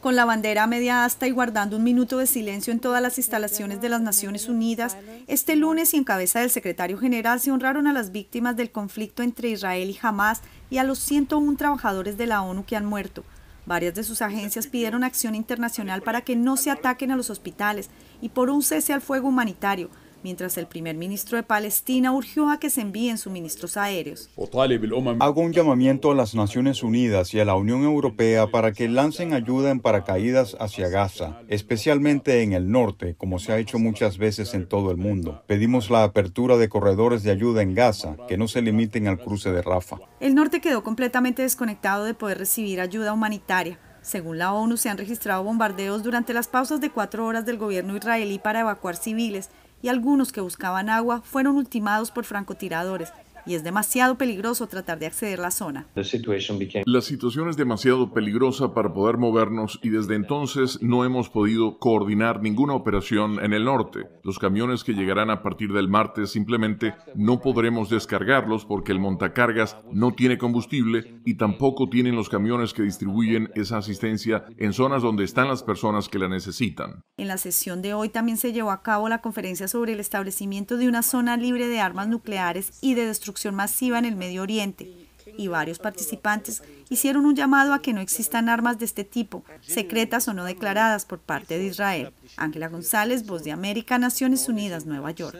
con la bandera a media asta y guardando un minuto de silencio en todas las instalaciones de las Naciones Unidas, este lunes y en cabeza del secretario general se honraron a las víctimas del conflicto entre Israel y Hamas y a los 101 trabajadores de la ONU que han muerto. Varias de sus agencias pidieron acción internacional para que no se ataquen a los hospitales y por un cese al fuego humanitario, mientras el primer ministro de Palestina urgió a que se envíen suministros aéreos. Hago un llamamiento a las Naciones Unidas y a la Unión Europea para que lancen ayuda en paracaídas hacia Gaza, especialmente en el norte, como se ha hecho muchas veces en todo el mundo. Pedimos la apertura de corredores de ayuda en Gaza, que no se limiten al cruce de Rafa. El norte quedó completamente desconectado de poder recibir ayuda humanitaria. Según la ONU, se han registrado bombardeos durante las pausas de cuatro horas del gobierno israelí para evacuar civiles y algunos que buscaban agua fueron ultimados por francotiradores, y es demasiado peligroso tratar de acceder a la zona. La situación es demasiado peligrosa para poder movernos y desde entonces no hemos podido coordinar ninguna operación en el norte. Los camiones que llegarán a partir del martes simplemente no podremos descargarlos porque el montacargas no tiene combustible y tampoco tienen los camiones que distribuyen esa asistencia en zonas donde están las personas que la necesitan. En la sesión de hoy también se llevó a cabo la conferencia sobre el establecimiento de una zona libre de armas nucleares y de destrucción masiva en el Medio Oriente y varios participantes hicieron un llamado a que no existan armas de este tipo, secretas o no declaradas por parte de Israel. Ángela González, Voz de América, Naciones Unidas, Nueva York.